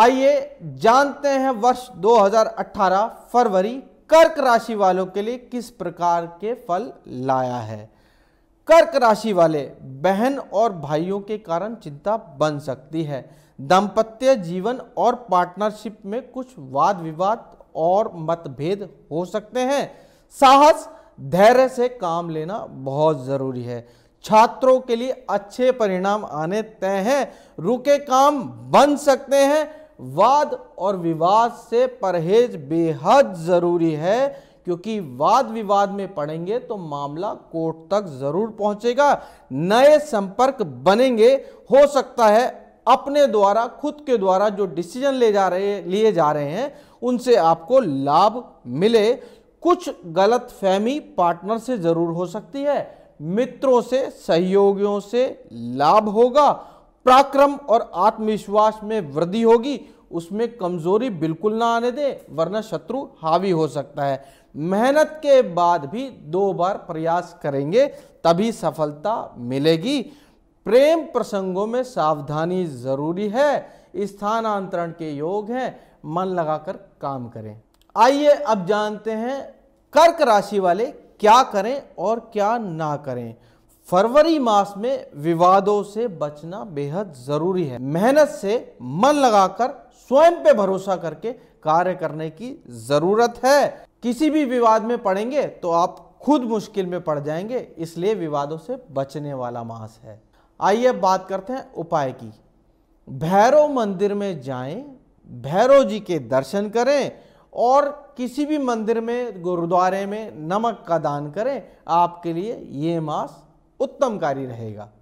आइए जानते हैं वर्ष 2018 फरवरी कर्क राशि वालों के लिए किस प्रकार के फल लाया है कर्क राशि वाले बहन और भाइयों के कारण चिंता बन सकती है दाम्पत्य जीवन और पार्टनरशिप में कुछ वाद विवाद और मतभेद हो सकते हैं साहस धैर्य से काम लेना बहुत ज़रूरी है छात्रों के लिए अच्छे परिणाम आने तय हैं रुके काम बन सकते हैं वाद और विवाद से परहेज बेहद ज़रूरी है क्योंकि वाद विवाद में पड़ेंगे तो मामला कोर्ट तक ज़रूर पहुंचेगा नए संपर्क बनेंगे हो सकता है अपने द्वारा खुद के द्वारा जो डिसीजन ले जा रहे लिए जा रहे हैं उनसे आपको लाभ मिले कुछ गलत फहमी पार्टनर से ज़रूर हो सकती है मित्रों से सहयोगियों से लाभ होगा पराक्रम और आत्मविश्वास में वृद्धि होगी उसमें कमज़ोरी बिल्कुल ना आने दे वरना शत्रु हावी हो सकता है मेहनत के बाद भी दो बार प्रयास करेंगे तभी सफलता मिलेगी प्रेम प्रसंगों में सावधानी ज़रूरी है स्थानांतरण के योग हैं मन लगाकर काम करें आइए अब जानते हैं कर्क राशि वाले क्या करें और क्या ना करें फरवरी मास में विवादों से बचना बेहद जरूरी है मेहनत से मन लगाकर स्वयं पे भरोसा करके कार्य करने की जरूरत है किसी भी विवाद में पड़ेंगे तो आप खुद मुश्किल में पड़ जाएंगे इसलिए विवादों से बचने वाला मास है आइए बात करते हैं उपाय की भैरव मंदिर में जाएं, भैरव जी के दर्शन करें और किसी भी मंदिर में गुरुद्वारे में नमक का दान करें आपके लिए ये मास उत्तम कार्य रहेगा